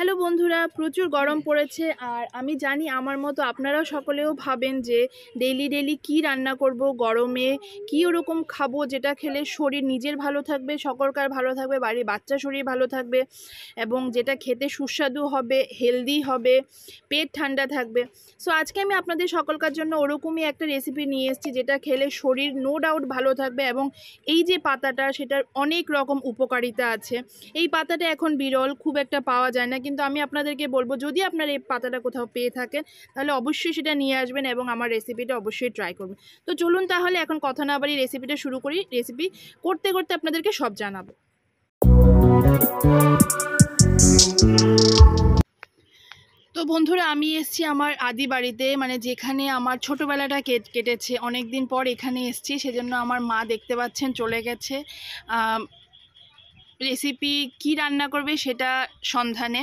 Hello বন্ধুরা প্রচুর গরম পড়েছে আর আমি জানি আমার মতো আপনারাও সকলেও ভাবেন যে ডেইলি ডেইলি কি রান্না করব গরমে কি ওরকম খাবো যেটা খেলে শরীর নিজের ভালো থাকবে সকলকার ভালো থাকবে বাড়ির বাচ্চা শরীর ভালো থাকবে এবং যেটা খেতে সুস্বাদু হবে হেলদি হবে পেট ঠান্ডা থাকবে সো আজকে আমি আপনাদের সকলকার জন্য ওরকমই একটা রেসিপি নিয়ে এসেছি যেটা খেলে শরীর নো ডাউট ভালো থাকবে এবং এই যে পাতাটা সেটার অনেক রকম উপকারিতা আছে এই পাতাটা এখন বিরল খুব একটা পাওয়া যায় না কিন্তু আমি আপনাদেরকে বলবো যদি আপনার এই পাতাটা কোথাও পেয়ে থাকেন তাহলে অবশ্যই সেটা নিয়ে আসবেন এবং আমার রেসিপিটা অবশ্যই ট্রাই করবেন তো চলুন তাহলে এখন কথা না বাড়ি রেসিপিটা শুরু করি রেসিপি করতে করতে আপনাদেরকে সব জানাবো তো বন্ধুরা আমি এসছি আমার আদি বাড়িতে মানে যেখানে আমার ছোটোবেলাটা কেটেছে অনেক দিন পর এখানে এসছি সেজন্য আমার মা দেখতে পাচ্ছেন চলে গেছে রেসিপি কি রান্না করবে সেটা সন্ধানে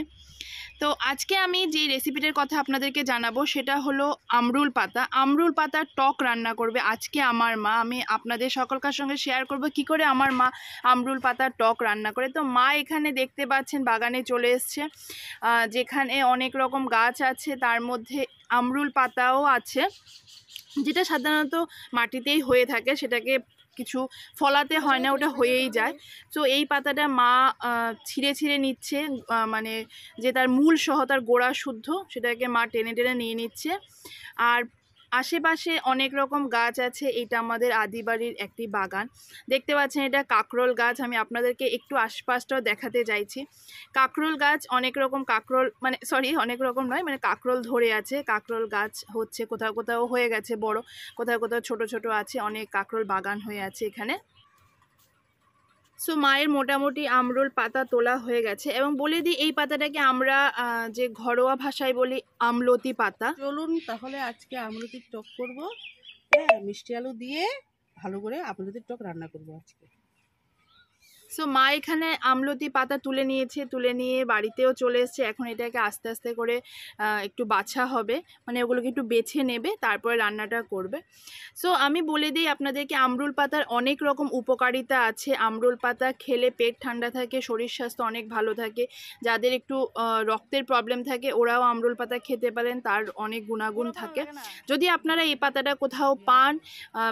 তো আজকে আমি যে রেসিপিটার কথা আপনাদেরকে জানাবো সেটা হলো আমরুল পাতা আমরুল পাতার টক রান্না করবে আজকে আমার মা আমি আপনাদের সকলকার সঙ্গে শেয়ার করব কি করে আমার মা আমরুল পাতার টক রান্না করে তো মা এখানে দেখতে পাচ্ছেন বাগানে চলে এসছে যেখানে অনেক রকম গাছ আছে তার মধ্যে আমরুল পাতাও আছে যেটা সাধারণত মাটিতেই হয়ে থাকে সেটাকে কিছু ফলাতে হয় না ওটা হয়েই যায় তো এই পাতাটা মা ছিঁড়ে ছিঁড়ে নিচ্ছে মানে যে তার মূল সহ তার গোড়া শুদ্ধ সেটাকে মা টেনে টেনে নিয়ে নিচ্ছে আর আশেপাশে অনেক রকম গাছ আছে এটা আমাদের আদিবাড়ির একটি বাগান দেখতে পাচ্ছেন এটা কাকরোল গাছ আমি আপনাদেরকে একটু আশপাশটাও দেখাতে চাইছি কাকরোল গাছ অনেক রকম কাকরোল মানে সরি অনেক রকম নয় মানে কাকরোল ধরে আছে কাকরোল গাছ হচ্ছে কোথাও কোথাও হয়ে গেছে বড় কোথাও কোথাও ছোট ছোট আছে অনেক কাকরোল বাগান হয়ে আছে এখানে সো মায়ের মোটামুটি আমরোল পাতা তোলা হয়ে গেছে এবং বলে দিই এই পাতাটাকে আমরা যে ঘরোয়া ভাষায় বলি আমলতি পাতা চলুন তাহলে আজকে আমলতির টক করবো হ্যাঁ মিষ্টি আলু দিয়ে ভালো করে আমলতির টক রান্না করবো আজকে সো মা এখানে আমলতি পাতা তুলে নিয়েছে তুলে নিয়ে বাড়িতেও চলে এসছে এখন এটাকে আস্তে আস্তে করে একটু বাছা হবে মানে ওগুলোকে একটু বেছে নেবে তারপরে রান্নাটা করবে সো আমি বলে দিই আপনাদেরকে আমরুল পাতার অনেক রকম উপকারিতা আছে আমরুল পাতা খেলে পেট ঠান্ডা থাকে শরীর স্বাস্থ্য অনেক ভালো থাকে যাদের একটু রক্তের প্রবলেম থাকে ওরাও আমরুল পাতা খেতে পারেন তার অনেক গুণাগুণ থাকে যদি আপনারা এই পাতাটা কোথাও পান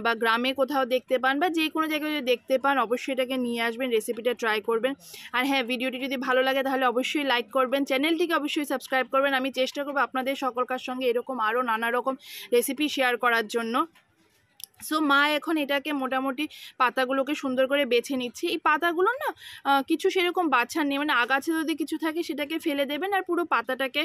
বা গ্রামে কোথাও দেখতে পান বা যে কোনো জায়গায় যদি দেখতে পান অবশ্যই এটাকে নিয়ে আসবেন রেসিপিটা ট্রাই করবেন আর হ্যাঁ ভিডিওটি যদি ভালো লাগে তাহলে অবশ্যই লাইক করবেন চ্যানেলটিকে অবশ্যই সাবস্ক্রাইব করবেন আমি চেষ্টা করবো আপনাদের সকলকার সঙ্গে এরকম আরও নানা রকম রেসিপি শেয়ার করার জন্য সো মা এখন এটাকে মোটামুটি পাতাগুলোকে সুন্দর করে বেছে নিচ্ছে এই পাতাগুলো না কিছু সেরকম বাছা নেই মানে আগাছা যদি কিছু থাকে সেটাকে ফেলে দেবেন আর পুরো পাতাটাকে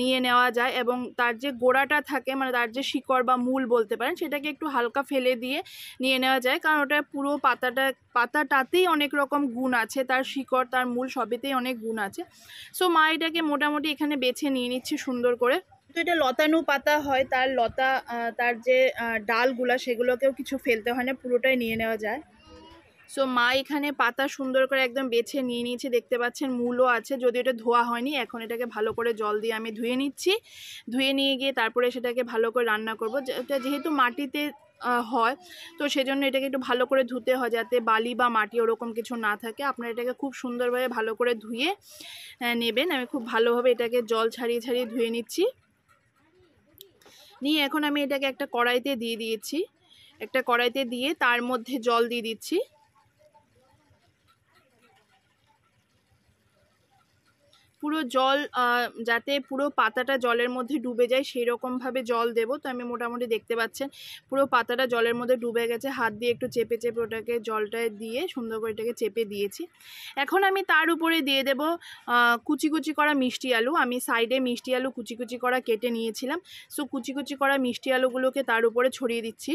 নিয়ে নেওয়া যায় এবং তার যে গোড়াটা থাকে মানে তার যে শিকড় বা মূল বলতে পারেন সেটাকে একটু হালকা ফেলে দিয়ে নিয়ে নেওয়া যায় কারণ ওটা পুরো পাতাটা পাতাটাতেই অনেক রকম গুণ আছে তার শিকড় তার মূল সবেতেই অনেক গুণ আছে সো মা এটাকে মোটামুটি এখানে বেছে নিয়ে নিচ্ছে সুন্দর করে তো এটা লতানো পাতা হয় তার লতা তার যে ডালগুলা সেগুলোকেও কিছু ফেলতে হয় না পুরোটাই নিয়ে নেওয়া যায় সো মা এখানে পাতা সুন্দর করে একদম বেছে নিয়ে নিয়েছে দেখতে পাচ্ছেন মূলও আছে যদি এটা ধোয়া হয়নি এখন এটাকে ভালো করে জল দিয়ে আমি ধুয়ে নিচ্ছি ধুয়ে নিয়ে গিয়ে তারপরে সেটাকে ভালো করে রান্না করবো এটা যেহেতু মাটিতে হয় তো সেজন্য এটাকে একটু ভালো করে ধুতে হয় যাতে বালি বা মাটি ওরকম কিছু না থাকে আপনারা এটাকে খুব সুন্দরভাবে ভালো করে ধুয়ে নেবেন আমি খুব ভালোভাবে এটাকে জল ছাড়িয়ে ছাড়িয়ে ধুয়ে নিচ্ছি নিয়ে এখন আমি এটাকে একটা কড়াইতে দিয়ে দিয়েছি একটা কড়াইতে দিয়ে তার মধ্যে জল দিয়ে দিচ্ছি পুরো জল যাতে পুরো পাতাটা জলের মধ্যে ডুবে যায় সেই রকমভাবে জল দেব তো আমি মোটামুটি দেখতে পাচ্ছেন পুরো পাতাটা জলের মধ্যে ডুবে গেছে হাত দিয়ে একটু চেপে চেপে ওটাকে জলটা দিয়ে সুন্দর করে এটাকে চেপে দিয়েছি এখন আমি তার উপরে দিয়ে দেব কুচি কুচি করা মিষ্টি আলু আমি সাইডে মিষ্টি আলু কুচি কুচি করা কেটে নিয়েছিলাম সো কুচি কুচি করা মিষ্টি আলুগুলোকে তার উপরে ছড়িয়ে দিচ্ছি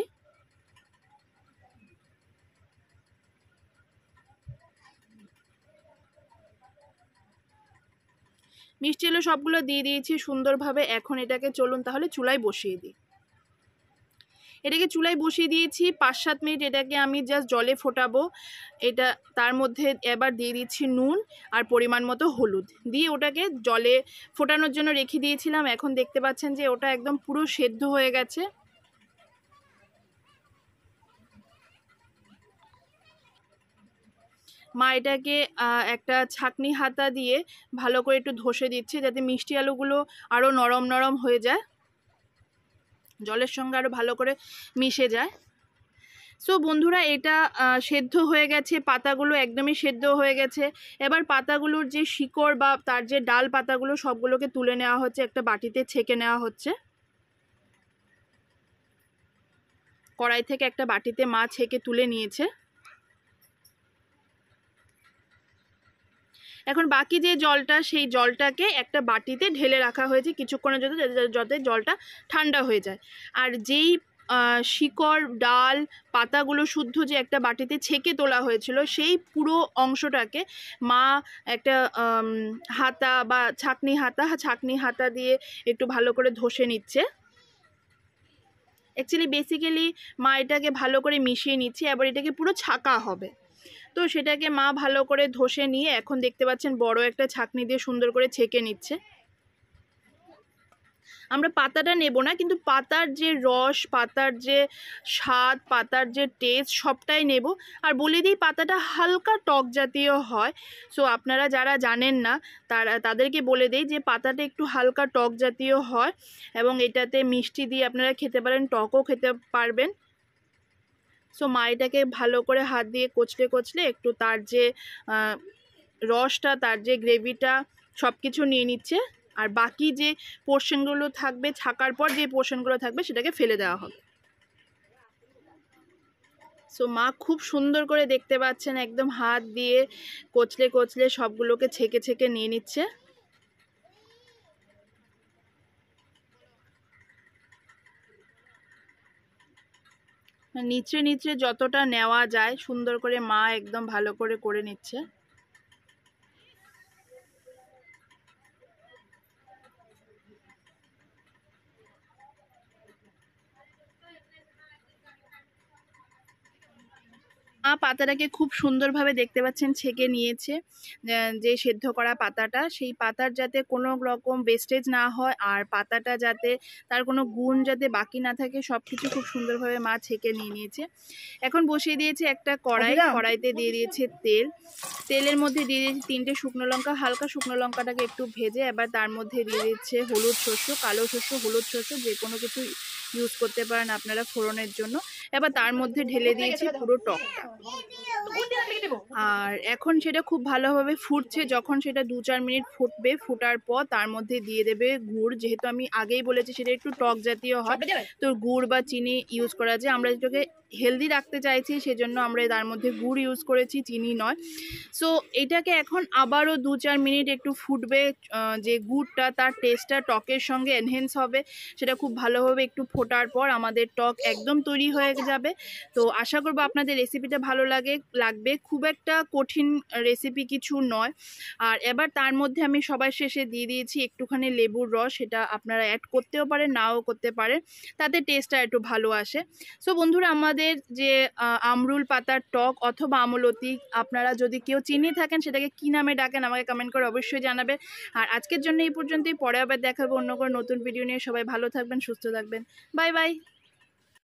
মিষ্টি এলো সবগুলো দিয়ে দিয়েছি সুন্দরভাবে এখন এটাকে চলুন তাহলে চুলায় বসিয়ে দিই এটাকে চুলায় বসিয়ে দিয়েছি পাঁচ সাত মিনিট এটাকে আমি জাস্ট জলে ফোটাবো এটা তার মধ্যে এবার দিয়ে দিচ্ছি নুন আর পরিমাণ মতো হলুদ দিয়ে ওটাকে জলে ফোটানোর জন্য রেখে দিয়েছিলাম এখন দেখতে পাচ্ছেন যে ওটা একদম পুরো সেদ্ধ হয়ে গেছে মা এটাকে একটা ছাকনি হাতা দিয়ে ভালো করে একটু ধসে দিচ্ছে যাতে মিষ্টি আলুগুলো আরও নরম নরম হয়ে যায় জলের সঙ্গে আরও ভালো করে মিশে যায় সো বন্ধুরা এটা সেদ্ধ হয়ে গেছে পাতাগুলো একদমই সেদ্ধ হয়ে গেছে এবার পাতাগুলোর যে শিকড় বা তার যে ডাল পাতাগুলো সবগুলোকে তুলে নেওয়া হচ্ছে একটা বাটিতে ছেঁকে নেওয়া হচ্ছে কড়াই থেকে একটা বাটিতে মা ছেঁকে তুলে নিয়েছে এখন বাকি যে জলটা সেই জলটাকে একটা বাটিতে ঢেলে রাখা হয়েছে কিছুক্ষণের জন্য যাতে জলটা ঠান্ডা হয়ে যায় আর যেই শিকড় ডাল পাতাগুলো শুদ্ধ যে একটা বাটিতে ছেঁকে তোলা হয়েছিল সেই পুরো অংশটাকে মা একটা হাতা বা ছাকনি হাতা ছাকনি হাতা দিয়ে একটু ভালো করে ধসে নিচ্ছে অ্যাকচুয়ালি বেসিক্যালি মা এটাকে ভালো করে মিশিয়ে নিচ্ছে এবার এটাকে পুরো ছাকা হবে তো সেটাকে মা ভালো করে ধসে নিয়ে এখন দেখতে পাচ্ছেন বড় একটা ছাকনি দিয়ে সুন্দর করে ছেঁকে নিচ্ছে আমরা পাতাটা নেব না কিন্তু পাতার যে রস পাতার যে স্বাদ পাতার যে টেস্ট সবটাই নেব আর বলে দিই পাতাটা হালকা টক জাতীয় হয় সো আপনারা যারা জানেন না তারা তাদেরকে বলে দিই যে পাতাটা একটু হালকা টক জাতীয় হয় এবং এটাতে মিষ্টি দিয়ে আপনারা খেতে পারেন টকও খেতে পারবেন সো মাইটাকে ভালো করে হাত দিয়ে কচলে কচলে একটু তার যে রসটা তার যে গ্রেভিটা সব কিছু নিয়ে নিচ্ছে আর বাকি যে পোর্শনগুলো থাকবে ছাকার পর যে পোর্শনগুলো থাকবে সেটাকে ফেলে দেওয়া হবে সো মা খুব সুন্দর করে দেখতে পাচ্ছেন একদম হাত দিয়ে কচলে কচলে সবগুলোকে ছেঁকে ছেঁকে নিয়ে নিচ্ছে নিচে নিচে যতটা নেওয়া যায় সুন্দর করে মা একদম ভালো করে করে নিচ্ছে পাতাটাকে খুব সুন্দরভাবে দেখতে পাচ্ছেন ছেঁকে নিয়েছে যে সেদ্ধ করা পাতাটা সেই পাতার যাতে কোনো রকম ওয়েস্টেজ না হয় আর পাতাটা যাতে তার কোনো গুণ যাতে বাকি না থাকে সব কিছু খুব সুন্দরভাবে মা ছেঁকে নিয়ে নিয়েছে এখন বসিয়ে দিয়েছে একটা কড়াই কড়াইতে দিয়ে দিয়েছে তেল তেলের মধ্যে দিয়ে দিয়েছে তিনটে শুকনো লঙ্কা হালকা শুকনো লঙ্কাটাকে একটু ভেজে এবার তার মধ্যে দিয়ে দিচ্ছে হলুদ শস্য কালো শস্য হলুদ শস্য যে কোনো কিছু ইউজ করতে পারেন আপনারা ফোড়নের জন্য এবার তার মধ্যে ঢেলে দিয়েছি পুরো টকটা হ্যাঁ, হ্যাঁ, হ্যাঁ। আর এখন সেটা খুব ভালোভাবে ফুটছে যখন সেটা দু চার মিনিট ফুটবে ফুটার পর তার মধ্যে দিয়ে দেবে গুড় যেহেতু আমি আগেই বলেছি সেটা একটু টক জাতীয় হয় তো গুড় বা চিনি ইউজ করা যায় আমরা যেটাকে হেলদি রাখতে চাইছি সেজন্য আমরা তার মধ্যে গুড় ইউজ করেছি চিনি নয় সো এটাকে এখন আবারও দু চার মিনিট একটু ফুটবে যে গুড়টা তার টেস্টটা টকের সঙ্গে এনহেন্স হবে সেটা খুব ভালোভাবে একটু ফোটার পর আমাদের টক একদম তৈরি হয়ে যাবে তো আশা করবো আপনাদের রেসিপিটা ভালো লাগে লাগবে খুব একটা কঠিন রেসিপি কিছু নয় আর এবার তার মধ্যে আমি সবাই শেষে দিয়ে দিয়েছি একটুখানি লেবুর রস সেটা আপনারা অ্যাড করতেও পারেন নাও করতে পারেন তাতে টেস্টটা একটু ভালো আসে সো বন্ধুরা আমাদের আমাদের যে আমরুল পাতার টক অথবা আমলতি আপনারা যদি কেউ চিনি থাকেন সেটাকে কী নামে ডাকেন আমাকে কমেন্ট করে অবশ্যই জানাবে আর আজকের জন্য এই পর্যন্তই পরে আবার দেখাবো অন্য কোনো নতুন ভিডিও নিয়ে সবাই ভালো থাকবেন সুস্থ থাকবেন বাই বাই